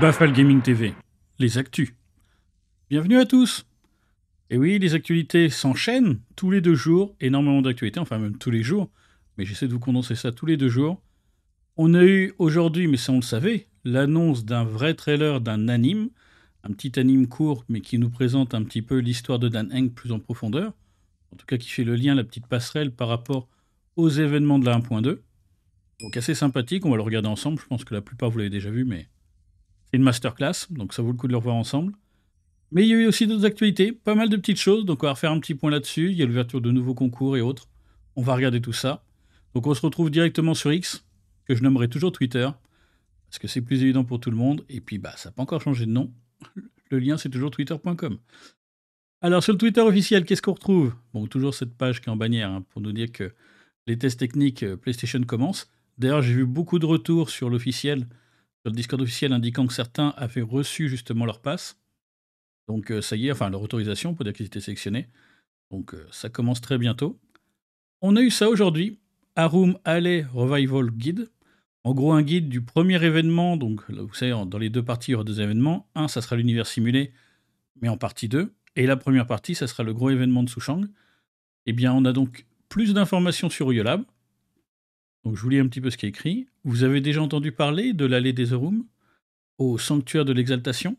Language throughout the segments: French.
Bafal Gaming TV, les actus. Bienvenue à tous Et oui, les actualités s'enchaînent tous les deux jours, énormément d'actualités, enfin même tous les jours, mais j'essaie de vous condenser ça tous les deux jours. On a eu aujourd'hui, mais ça on le savait, l'annonce d'un vrai trailer d'un anime, un petit anime court, mais qui nous présente un petit peu l'histoire de Dan Heng plus en profondeur, en tout cas qui fait le lien, la petite passerelle par rapport aux événements de la 1.2. Donc assez sympathique, on va le regarder ensemble. Je pense que la plupart vous l'avez déjà vu, mais c'est une masterclass, donc ça vaut le coup de le revoir ensemble. Mais il y a eu aussi d'autres actualités, pas mal de petites choses, donc on va refaire un petit point là-dessus. Il y a l'ouverture de nouveaux concours et autres. On va regarder tout ça. Donc on se retrouve directement sur X, que je nommerai toujours Twitter, parce que c'est plus évident pour tout le monde. Et puis bah ça n'a pas encore changé de nom. Le lien c'est toujours twitter.com. Alors sur le Twitter officiel, qu'est-ce qu'on retrouve Bon, toujours cette page qui est en bannière hein, pour nous dire que les tests techniques euh, PlayStation commencent. D'ailleurs, j'ai vu beaucoup de retours sur l'officiel, sur le Discord officiel, indiquant que certains avaient reçu justement leur passe. Donc euh, ça y est, enfin leur autorisation, pour dire qu'ils étaient sélectionnés. Donc euh, ça commence très bientôt. On a eu ça aujourd'hui, Arum Alley Revival Guide. En gros, un guide du premier événement, donc vous savez, dans les deux parties, il y aura deux événements. Un, ça sera l'univers simulé, mais en partie 2. Et la première partie, ça sera le gros événement de Souchang. Eh bien, on a donc plus d'informations sur Yolab. Donc je vous lis un petit peu ce qui est écrit. Vous avez déjà entendu parler de l'allée des Orum, au sanctuaire de l'exaltation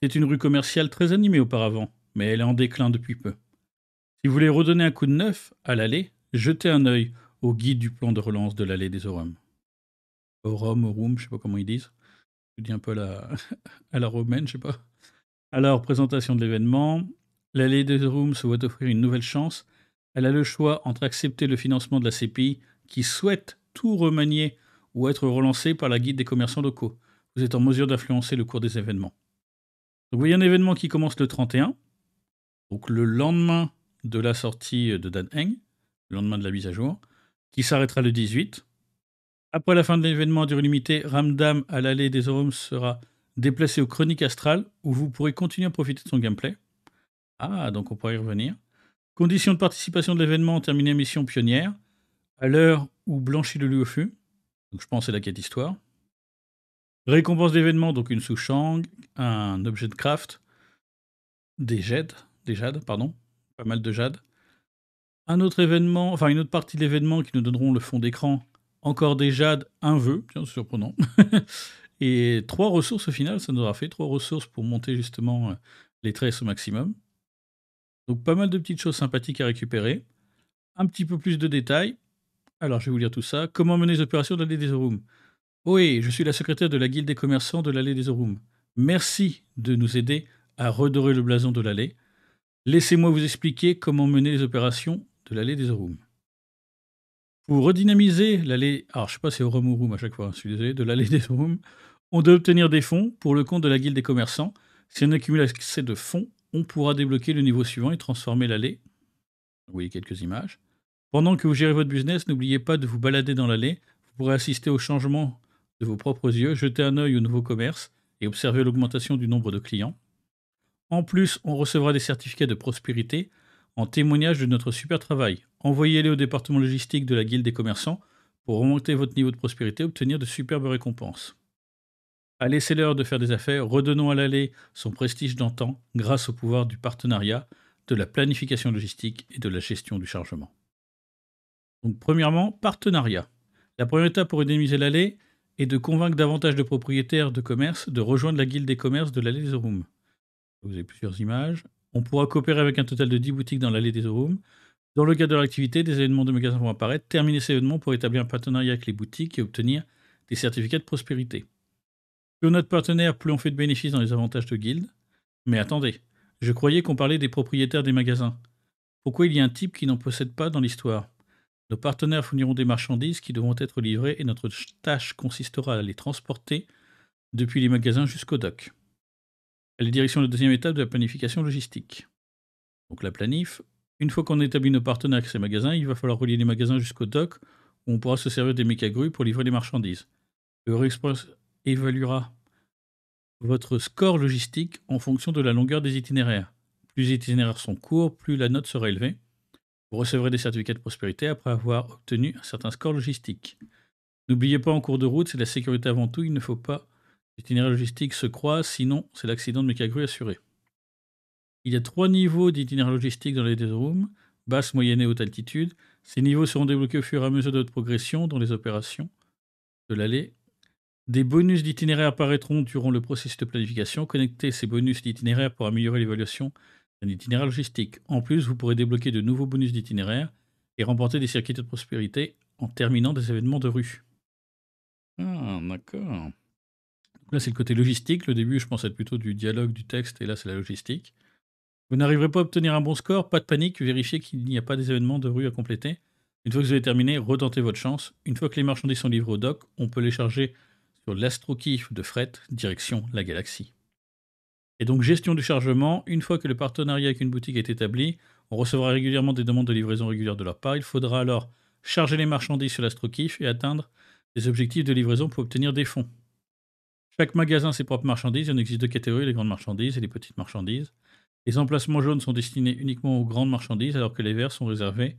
C'est une rue commerciale très animée auparavant, mais elle est en déclin depuis peu. Si vous voulez redonner un coup de neuf à l'allée, jetez un œil au guide du plan de relance de l'allée des Orums. Orum, Orum, je ne sais pas comment ils disent. Je dis un peu à la, la romaine, je sais pas. Alors, présentation de l'événement. L'allée des Orum se voit offrir une nouvelle chance elle a le choix entre accepter le financement de la CPI, qui souhaite tout remanier ou être relancée par la guide des commerçants locaux. Vous êtes en mesure d'influencer le cours des événements. Donc, vous voyez un événement qui commence le 31, donc le lendemain de la sortie de Dan Heng, le lendemain de la mise à jour, qui s'arrêtera le 18. Après la fin de l'événement à durée limitée, Ramdam à l'allée des Orums sera déplacé au Chronique Astral où vous pourrez continuer à profiter de son gameplay. Ah, donc on pourra y revenir. Conditions de participation de l'événement terminé mission pionnière, à l'heure où blanchit le lieu donc je pense c'est la quête histoire. Récompense d'événement, donc une sous-chang, un objet de craft, des des jades, pardon, pas mal de jades. Un autre événement, enfin une autre partie de l'événement qui nous donneront le fond d'écran, encore des jades, un vœu, tiens, c'est surprenant. Et trois ressources au final, ça nous aura fait trois ressources pour monter justement euh, les tresses au maximum. Donc pas mal de petites choses sympathiques à récupérer. Un petit peu plus de détails. Alors je vais vous lire tout ça. Comment mener les opérations de l'allée des Orums Oui, je suis la secrétaire de la guilde des commerçants de l'allée des Orums. Merci de nous aider à redorer le blason de l'allée. Laissez-moi vous expliquer comment mener les opérations de l'allée des Orums. Pour redynamiser l'allée, alors je sais pas c'est Orum ou Room à chaque fois, hein, je suis désolé, de l'allée des Orums, on doit obtenir des fonds pour le compte de la guilde des commerçants. Si on accumule assez de fonds, on pourra débloquer le niveau suivant et transformer l'allée. Vous voyez quelques images. Pendant que vous gérez votre business, n'oubliez pas de vous balader dans l'allée. Vous pourrez assister au changement de vos propres yeux, jeter un œil au nouveau commerce et observer l'augmentation du nombre de clients. En plus, on recevra des certificats de prospérité en témoignage de notre super travail. Envoyez-les au département logistique de la Guilde des commerçants pour remonter votre niveau de prospérité et obtenir de superbes récompenses. Allez, laisser l'heure de faire des affaires, redonnons à l'allée son prestige d'antan grâce au pouvoir du partenariat, de la planification logistique et de la gestion du chargement. Donc premièrement, partenariat. La première étape pour indemniser l'allée est de convaincre davantage de propriétaires de commerce de rejoindre la guilde des commerces de l'allée des room Vous avez plusieurs images. On pourra coopérer avec un total de 10 boutiques dans l'allée des Room. Dans le cadre de l'activité, des événements de magasins vont apparaître. Terminer ces événements pour établir un partenariat avec les boutiques et obtenir des certificats de prospérité. Plus on a de partenaires, plus on fait de bénéfices dans les avantages de guildes. Mais attendez, je croyais qu'on parlait des propriétaires des magasins. Pourquoi il y a un type qui n'en possède pas dans l'histoire Nos partenaires fourniront des marchandises qui devront être livrées et notre tâche consistera à les transporter depuis les magasins jusqu'au dock. Elle est direction de la deuxième étape de la planification logistique. Donc la planif, une fois qu'on établit nos partenaires avec ces magasins, il va falloir relier les magasins jusqu'au dock où on pourra se servir des mécagrues pour livrer les marchandises évaluera votre score logistique en fonction de la longueur des itinéraires. Plus les itinéraires sont courts, plus la note sera élevée. Vous recevrez des certificats de prospérité après avoir obtenu un certain score logistique. N'oubliez pas en cours de route, c'est la sécurité avant tout, il ne faut pas que itinéraires logistique se croise, sinon c'est l'accident de mécacru assuré. Il y a trois niveaux d'itinéraires logistiques dans les deux rooms, basse, moyenne et haute altitude. Ces niveaux seront débloqués au fur et à mesure de votre progression dans les opérations de l'allée des bonus d'itinéraire apparaîtront durant le processus de planification. Connectez ces bonus d'itinéraire pour améliorer l'évaluation d'un itinéraire logistique. En plus, vous pourrez débloquer de nouveaux bonus d'itinéraire et remporter des circuits de prospérité en terminant des événements de rue. Ah, d'accord. Là, c'est le côté logistique. Le début, je pense être plutôt du dialogue, du texte, et là, c'est la logistique. Vous n'arriverez pas à obtenir un bon score, pas de panique, vérifiez qu'il n'y a pas des événements de rue à compléter. Une fois que vous avez terminé, retentez votre chance. Une fois que les marchandises sont livrées au doc, on peut les charger lastro de fret direction la galaxie. Et donc gestion du chargement, une fois que le partenariat avec une boutique est établi, on recevra régulièrement des demandes de livraison régulière de leur part. Il faudra alors charger les marchandises sur lastro et atteindre des objectifs de livraison pour obtenir des fonds. Chaque magasin ses propres marchandises, il en existe deux catégories, les grandes marchandises et les petites marchandises. Les emplacements jaunes sont destinés uniquement aux grandes marchandises alors que les verts sont réservés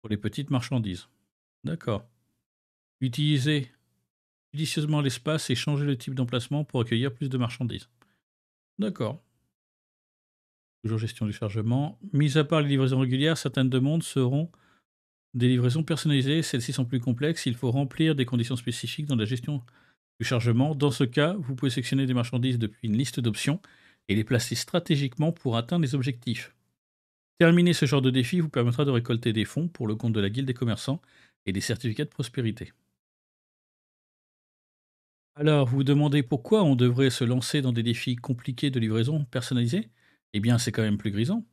pour les petites marchandises. D'accord. Utiliser judicieusement l'espace et changer le type d'emplacement pour accueillir plus de marchandises. D'accord. Toujours gestion du chargement. Mis à part les livraisons régulières, certaines demandes seront des livraisons personnalisées. Celles-ci sont plus complexes. Il faut remplir des conditions spécifiques dans la gestion du chargement. Dans ce cas, vous pouvez sectionner des marchandises depuis une liste d'options et les placer stratégiquement pour atteindre les objectifs. Terminer ce genre de défi vous permettra de récolter des fonds pour le compte de la Guilde des commerçants et des certificats de prospérité. Alors, vous vous demandez pourquoi on devrait se lancer dans des défis compliqués de livraison personnalisée Eh bien, c'est quand même plus grisant.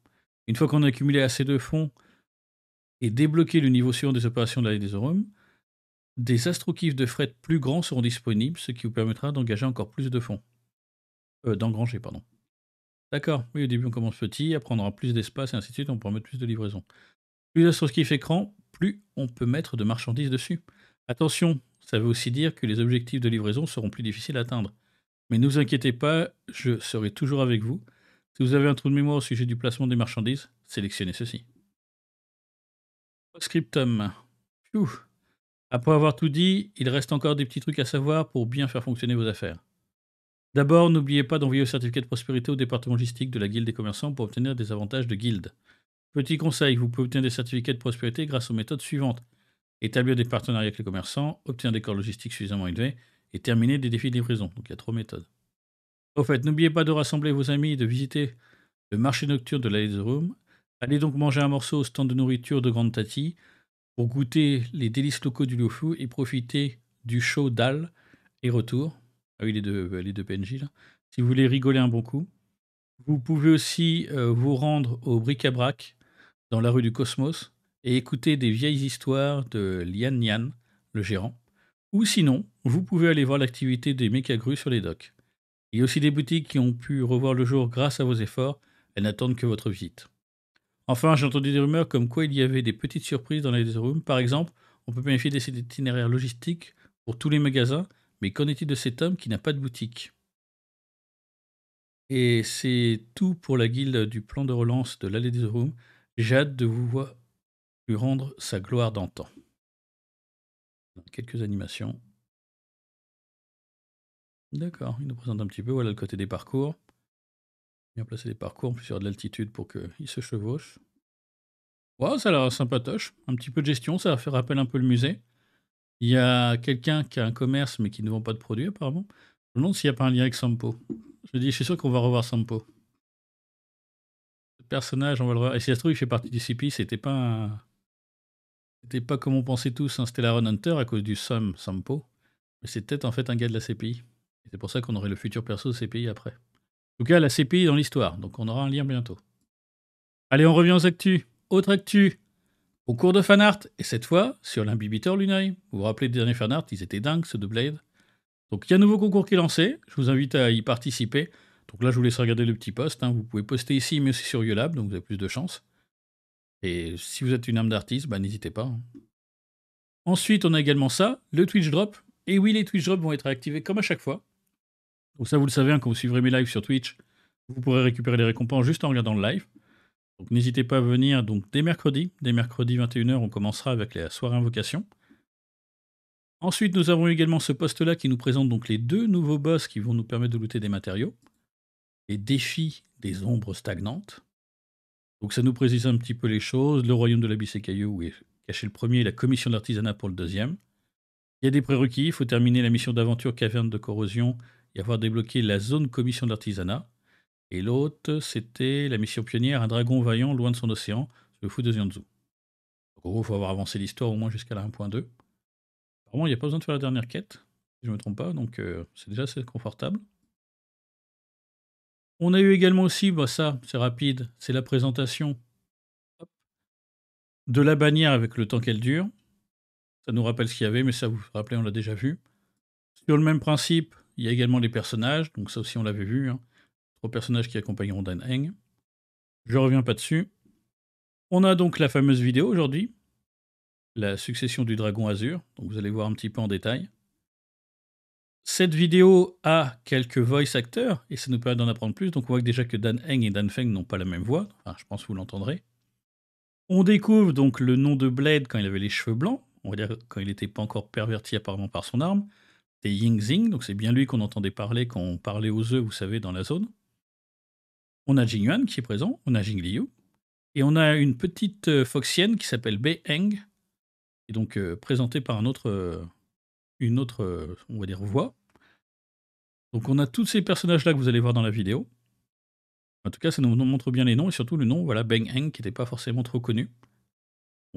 Une fois qu'on a accumulé assez de fonds et débloqué le niveau suivant des opérations de l'année des Orums, des de fret plus grands seront disponibles, ce qui vous permettra d'engager encore plus de fonds. Euh, d'engranger, pardon. D'accord, oui, au début on commence petit, après on aura plus d'espace et ainsi de suite, on pourra mettre plus de livraison. Plus est écran, plus on peut mettre de marchandises dessus. Attention, ça veut aussi dire que les objectifs de livraison seront plus difficiles à atteindre. Mais ne vous inquiétez pas, je serai toujours avec vous. Si vous avez un trou de mémoire au sujet du placement des marchandises, sélectionnez ceci. Scriptum. Après avoir tout dit, il reste encore des petits trucs à savoir pour bien faire fonctionner vos affaires. D'abord, n'oubliez pas d'envoyer le certificat de prospérité au département logistique de la Guilde des commerçants pour obtenir des avantages de guilde. Petit conseil, vous pouvez obtenir des certificats de prospérité grâce aux méthodes suivantes établir des partenariats avec les commerçants, obtenir des corps logistiques suffisamment élevés et terminer des défis de livraison. Donc il y a trois méthodes. Au fait, n'oubliez pas de rassembler vos amis et de visiter le marché nocturne de la Room. Allez donc manger un morceau au stand de nourriture de Grande Tati pour goûter les délices locaux du Lofu et profiter du show d'Al et retour. Ah oui, les deux, euh, les PNJ là. Si vous voulez rigoler un bon coup. Vous pouvez aussi euh, vous rendre au bric-à-brac dans la rue du Cosmos et écouter des vieilles histoires de Lian Yan le gérant. Ou sinon, vous pouvez aller voir l'activité des mécagrues sur les docks. Il y a aussi des boutiques qui ont pu revoir le jour grâce à vos efforts, elles n'attendent que votre visite. Enfin, j'ai entendu des rumeurs comme quoi il y avait des petites surprises dans les rooms. Par exemple, on peut bénéficier des itinéraires logistiques pour tous les magasins, mais qu'en est-il de cet homme qui n'a pas de boutique Et c'est tout pour la guilde du plan de relance de l'allée des rooms. J'ai de vous voir rendre sa gloire d'antan. Quelques animations. D'accord, il nous présente un petit peu, voilà le côté des parcours. Bien placer les parcours, en de l'altitude pour qu'ils se chevauchent. Wow, ça a l'air sympatoche. Un petit peu de gestion, ça fait rappel un peu le musée. Il y a quelqu'un qui a un commerce mais qui ne vend pas de produits apparemment. Je me demande s'il n'y a pas un lien avec Sampo. Je dis, je suis sûr qu'on va revoir Sampo. Ce personnage, on va le revoir. Et si ça se trouve, il fait partie du CP, c'était pas un... C'était pas comme on pensait tous un hein. Run Hunter à cause du sum, Sampo, mais c'était en fait un gars de la CPI. C'est pour ça qu'on aurait le futur perso CPI après. En tout cas, la CPI dans l'histoire, donc on aura un lien bientôt. Allez, on revient aux actus. Autre actu, au cours de fanart, et cette fois sur l'imbibiteur Lunai. Vous vous rappelez des derniers fanart, ils étaient dingues ceux de Blade. Donc il y a un nouveau concours qui est lancé, je vous invite à y participer. Donc là, je vous laisse regarder le petit post, hein. vous pouvez poster ici, mais aussi sur Yolab, donc vous avez plus de chance. Et si vous êtes une âme d'artiste, bah, n'hésitez pas. Hein. Ensuite, on a également ça, le Twitch Drop. Et oui, les Twitch Drops vont être activés comme à chaque fois. Donc ça, vous le savez, hein, quand vous suivrez mes lives sur Twitch, vous pourrez récupérer les récompenses juste en regardant le live. Donc n'hésitez pas à venir donc, dès mercredi. Dès mercredi 21h, on commencera avec la soirée invocation. Ensuite, nous avons également ce poste-là qui nous présente donc les deux nouveaux boss qui vont nous permettre de looter des matériaux. Les défis des ombres stagnantes. Donc ça nous précise un petit peu les choses. Le royaume de la et caillou est caché le premier et la commission d'artisanat pour le deuxième. Il y a des prérequis, il faut terminer la mission d'aventure caverne de corrosion et avoir débloqué la zone commission d'artisanat. Et l'autre, c'était la mission pionnière, un dragon vaillant loin de son océan, le fou de Zianzu. En gros, il faut avoir avancé l'histoire au moins jusqu'à la 1.2. Apparemment, il n'y a pas besoin de faire la dernière quête, si je ne me trompe pas, donc euh, c'est déjà assez confortable. On a eu également aussi, bah ça c'est rapide, c'est la présentation de la bannière avec le temps qu'elle dure. Ça nous rappelle ce qu'il y avait, mais ça vous, vous rappelez, on l'a déjà vu. Sur le même principe, il y a également les personnages, donc ça aussi on l'avait vu. Hein. Trois personnages qui accompagneront Dan Heng. Je reviens pas dessus. On a donc la fameuse vidéo aujourd'hui, la succession du dragon azur. Donc vous allez voir un petit peu en détail. Cette vidéo a quelques voice acteurs et ça nous permet d'en apprendre plus. Donc on voit déjà que Dan Heng et Dan Feng n'ont pas la même voix. Enfin, je pense que vous l'entendrez. On découvre donc le nom de Blade quand il avait les cheveux blancs. On va dire quand il n'était pas encore perverti apparemment par son arme. C'est Ying Xing, donc c'est bien lui qu'on entendait parler quand on parlait aux œufs, vous savez, dans la zone. On a Jing Yuan qui est présent, on a Jing Liu. Et on a une petite euh, foxienne qui s'appelle Bei Heng, et donc euh, présentée par un autre euh, une autre, euh, on va dire, voix. Donc hmm. on a tous ces personnages-là que vous allez voir dans la vidéo. En tout cas, ça nous montre bien les noms, et surtout le nom, voilà, Beng Heng, qui n'était pas forcément trop connu.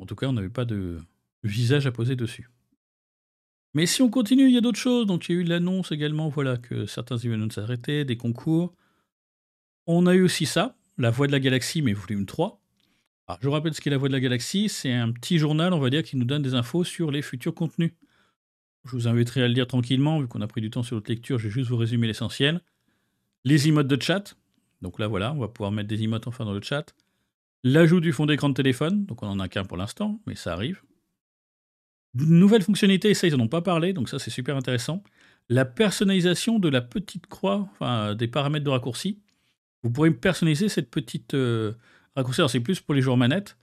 En tout cas, on n'avait pas de visage à poser dessus. Mais si on continue, il y a d'autres choses. Donc il y a eu l'annonce également, voilà, que certains événements s'arrêtaient, des concours. On a eu aussi ça, La Voix de la Galaxie, mais volume 3. je vous rappelle ce qu'est La Voix de la Galaxie, c'est un petit journal, on va dire, qui nous donne des infos sur les futurs contenus. Je vous inviterai à le dire tranquillement, vu qu'on a pris du temps sur l'autre lecture, je vais juste vous résumer l'essentiel. Les emotes de chat, donc là voilà, on va pouvoir mettre des emotes enfin dans le chat. L'ajout du fond d'écran de téléphone, donc on n'en a qu'un pour l'instant, mais ça arrive. Nouvelle fonctionnalité, ça ils n'en ont pas parlé, donc ça c'est super intéressant. La personnalisation de la petite croix, enfin des paramètres de raccourci. Vous pourrez personnaliser cette petite euh, raccourci, alors c'est plus pour les joueurs manettes.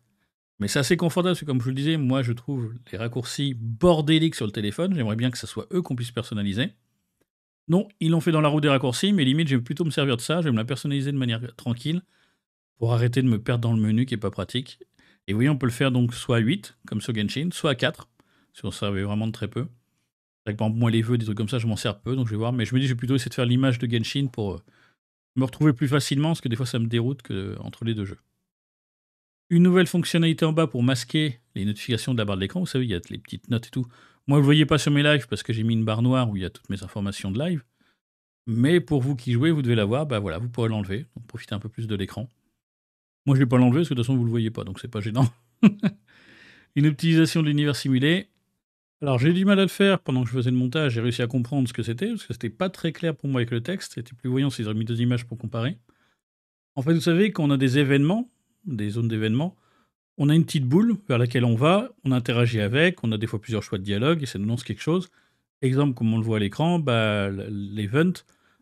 Mais c'est assez confortable, parce que comme je vous le disais, moi je trouve les raccourcis bordéliques sur le téléphone, j'aimerais bien que ce soit eux qu'on puisse personnaliser. Non, ils l'ont fait dans la roue des raccourcis, mais limite je vais plutôt me servir de ça, je vais me la personnaliser de manière tranquille, pour arrêter de me perdre dans le menu qui n'est pas pratique. Et vous voyez, on peut le faire donc soit à 8, comme sur Genshin, soit à 4, si on servait vraiment de très peu. Par moi les vœux, des trucs comme ça, je m'en sers peu, donc je vais voir. Mais je me dis, je vais plutôt essayer de faire l'image de Genshin pour euh, me retrouver plus facilement, parce que des fois ça me déroute que entre les deux jeux. Une nouvelle fonctionnalité en bas pour masquer les notifications de la barre de l'écran. Vous savez, il y a les petites notes et tout. Moi, vous ne voyez pas sur mes lives parce que j'ai mis une barre noire où il y a toutes mes informations de live. Mais pour vous qui jouez, vous devez la voir. Bah voilà, vous pourrez l'enlever. Donc profitez un peu plus de l'écran. Moi, je ne vais pas l'enlever parce que de toute façon, vous ne le voyez pas, donc c'est pas gênant. une optimisation de l'univers simulé. Alors, j'ai du mal à le faire pendant que je faisais le montage. J'ai réussi à comprendre ce que c'était parce que c'était pas très clair pour moi avec le texte. C'était plus voyant s'ils auraient mis deux images pour comparer. En fait, vous savez, qu'on a des événements, des zones d'événements, on a une petite boule vers laquelle on va, on interagit avec, on a des fois plusieurs choix de dialogue et ça nous lance quelque chose. Exemple, comme on le voit à l'écran, bah, l'event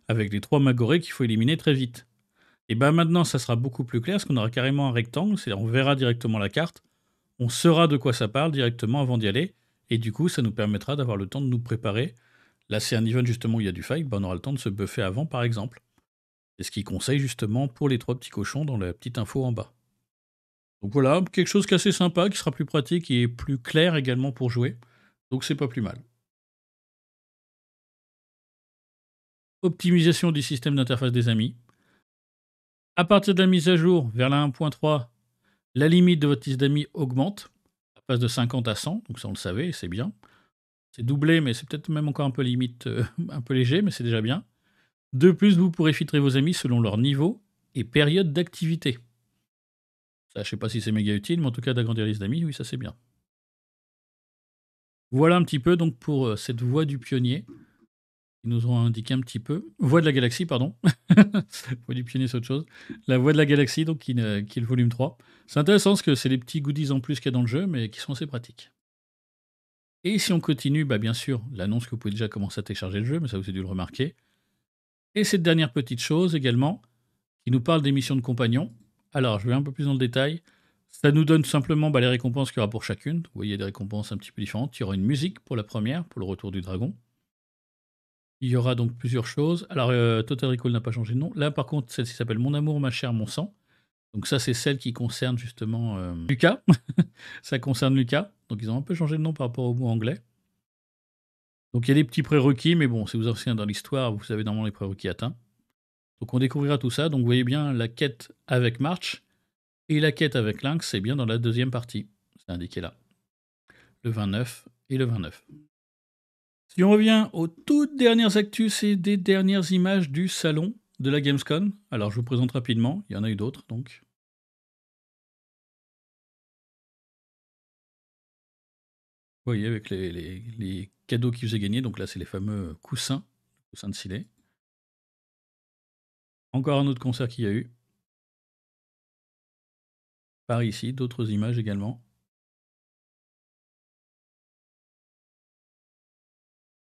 avec les trois magorés qu'il faut éliminer très vite. Et bah maintenant, ça sera beaucoup plus clair parce qu'on aura carrément un rectangle, c'est-à-dire on verra directement la carte, on saura de quoi ça parle directement avant d'y aller, et du coup, ça nous permettra d'avoir le temps de nous préparer. Là, c'est un event justement où il y a du fight, bah, on aura le temps de se buffer avant par exemple. C'est ce qu'il conseille justement pour les trois petits cochons dans la petite info en bas. Donc voilà, quelque chose qui est assez sympa, qui sera plus pratique et plus clair également pour jouer. Donc c'est pas plus mal. Optimisation du système d'interface des amis. À partir de la mise à jour vers la 1.3, la limite de votre liste d'amis augmente. Elle passe de 50 à 100, donc ça on le savait, c'est bien. C'est doublé, mais c'est peut-être même encore un peu limite, euh, un peu léger, mais c'est déjà bien. De plus, vous pourrez filtrer vos amis selon leur niveau et période d'activité. Je ne sais pas si c'est méga utile, mais en tout cas, d'agrandir les d'amis, oui, ça c'est bien. Voilà un petit peu donc pour euh, cette voie du pionnier. Ils nous ont indiqué un petit peu. Voie de la galaxie, pardon. voie du pionnier, c'est autre chose. La voie de la galaxie, donc qui, est le volume 3. C'est intéressant parce que c'est les petits goodies en plus qu'il y a dans le jeu, mais qui sont assez pratiques. Et si on continue, bah bien sûr, l'annonce que vous pouvez déjà commencer à télécharger le jeu, mais ça vous avez dû le remarquer. Et cette dernière petite chose également, qui nous parle des missions de compagnons. Alors, je vais un peu plus dans le détail. Ça nous donne simplement bah, les récompenses qu'il y aura pour chacune. Vous voyez, des récompenses un petit peu différentes. Il y aura une musique pour la première, pour le retour du dragon. Il y aura donc plusieurs choses. Alors, euh, Total Recall n'a pas changé de nom. Là, par contre, celle-ci s'appelle Mon amour, ma Chère, mon sang. Donc ça, c'est celle qui concerne justement euh, Lucas. ça concerne Lucas. Donc ils ont un peu changé de nom par rapport au mot anglais. Donc il y a des petits prérequis, mais bon, si vous enseignez dans l'histoire, vous savez normalement les prérequis atteints. Donc on découvrira tout ça. Donc vous voyez bien la quête avec March et la quête avec Lynx, c'est bien dans la deuxième partie. C'est indiqué là. Le 29 et le 29. Si on revient aux toutes dernières actus et des dernières images du salon de la Gamescom, alors je vous présente rapidement, il y en a eu d'autres donc. Vous voyez avec les, cadeaux qu'ils faisaient gagnés, donc là c'est les fameux coussins, coussins de silet. Encore un autre concert qu'il y a eu. Par ici, d'autres images également.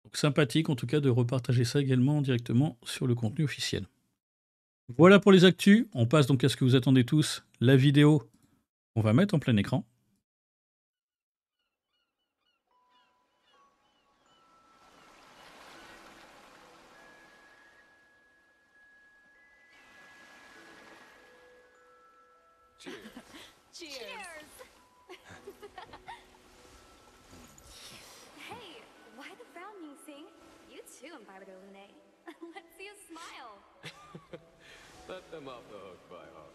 Donc sympathique en tout cas de repartager ça également directement sur le contenu officiel. Voilà pour les actus. On passe donc à ce que vous attendez tous, la vidéo qu'on va mettre en plein écran. off the hook by heart.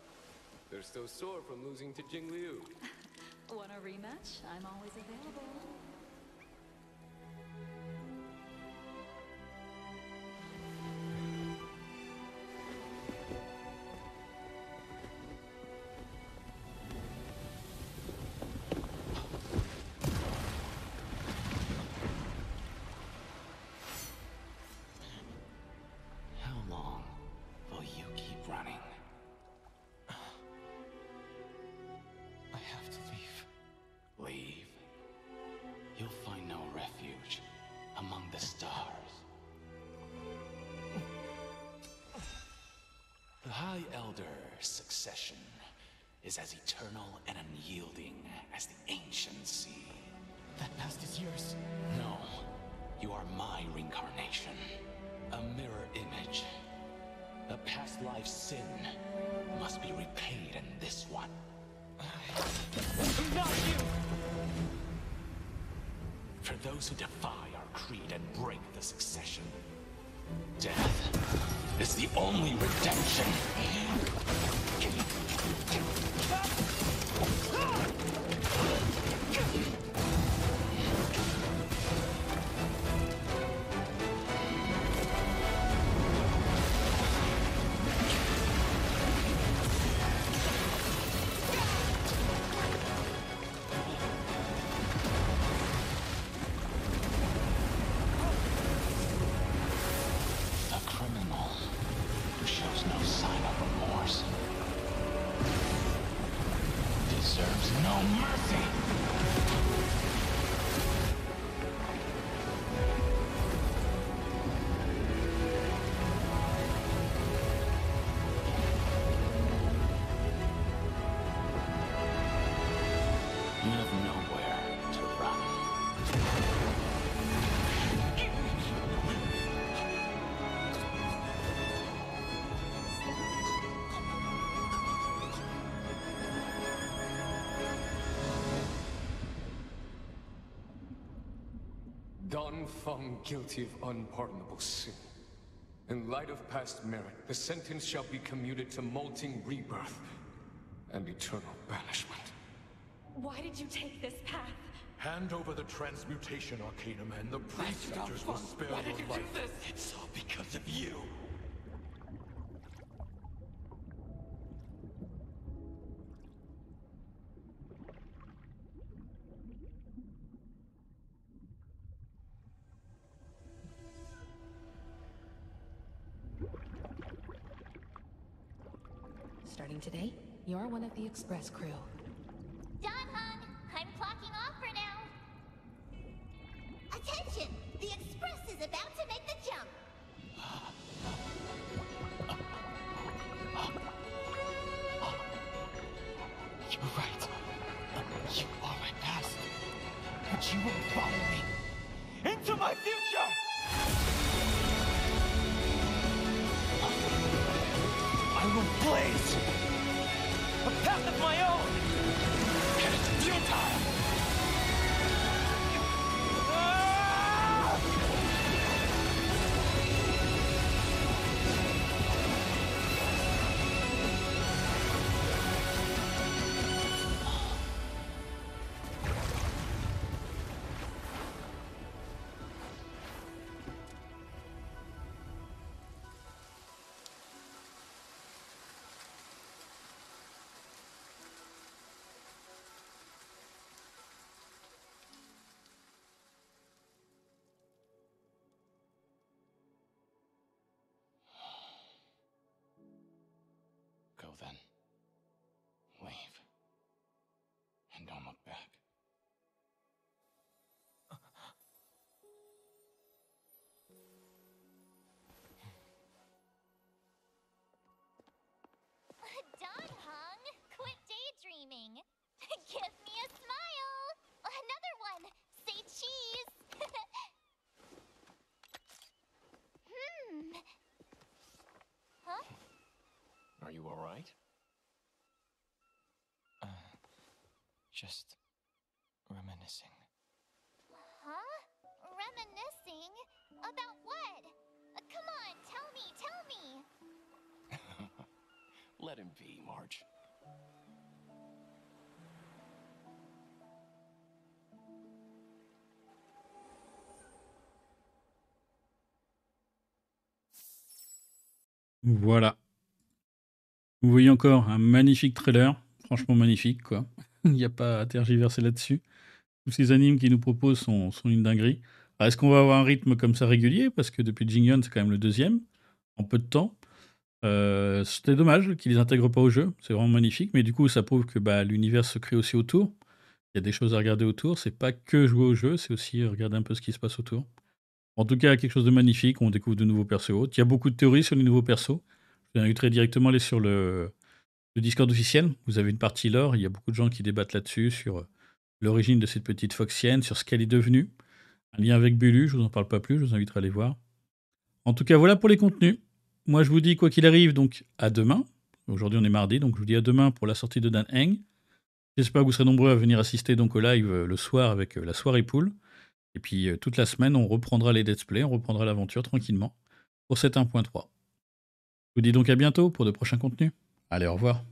They're still sore from losing to Jing Liu. Want a rematch? I'm always available. the stars. The High elder succession is as eternal and unyielding as the ancient sea. That past is yours. No, you are my reincarnation. A mirror image. A past life sin must be repaid in this one. Not you! For those who defy creed and break the succession. Death is the only redemption. One found guilty of unpardonable sin. In light of past merit, the sentence shall be commuted to molting rebirth and eternal banishment. Why did you take this path? Hand over the transmutation arcanum and the preceptors will spare your life. Why did you do this? It's all because of you. Starting today, you're one of the express crew. place! A path of my own! just reminiscing. Huh? Reminiscing? About what? Uh, come on, tell me, tell me! Let him be, Marge. Voilà. Vous voyez encore un magnifique trailer. Franchement magnifique, quoi. Il n'y a pas à tergiverser là-dessus. Tous ces animes qu'ils nous proposent sont, une dinguerie. est-ce qu'on va avoir un rythme comme ça régulier Parce que depuis Jingyun, c'est quand même le deuxième, en peu de temps. Euh, c'était dommage qu'ils les intègrent pas au jeu. C'est vraiment magnifique. Mais du coup, ça prouve que bah, l'univers se crée aussi autour. Il y a des choses à regarder autour. C'est pas que jouer au jeu, c'est aussi regarder un peu ce qui se passe autour. En tout cas, quelque chose de magnifique. On découvre de nouveaux persos. Il y a beaucoup de théories sur les nouveaux persos. Je vais très directement aller sur le, le Discord officiel, vous avez une partie lore, il y a beaucoup de gens qui débattent là-dessus, sur euh, l'origine de cette petite foxienne, sur ce qu'elle est devenue. Un lien avec Bulu, je vous en parle pas plus, je vous inviterai à aller voir. En tout cas, voilà pour les contenus. Moi, je vous dis, quoi qu'il arrive, donc à demain. Aujourd'hui, on est mardi, donc je vous dis à demain pour la sortie de Dan Heng. J'espère que vous serez nombreux à venir assister donc au live euh, le soir avec euh, la soirée pool. Et puis toute la semaine, on reprendra les let's play, on reprendra l'aventure tranquillement pour cette 1.3. Je vous dis donc à bientôt pour de prochains contenus. Allez, au revoir.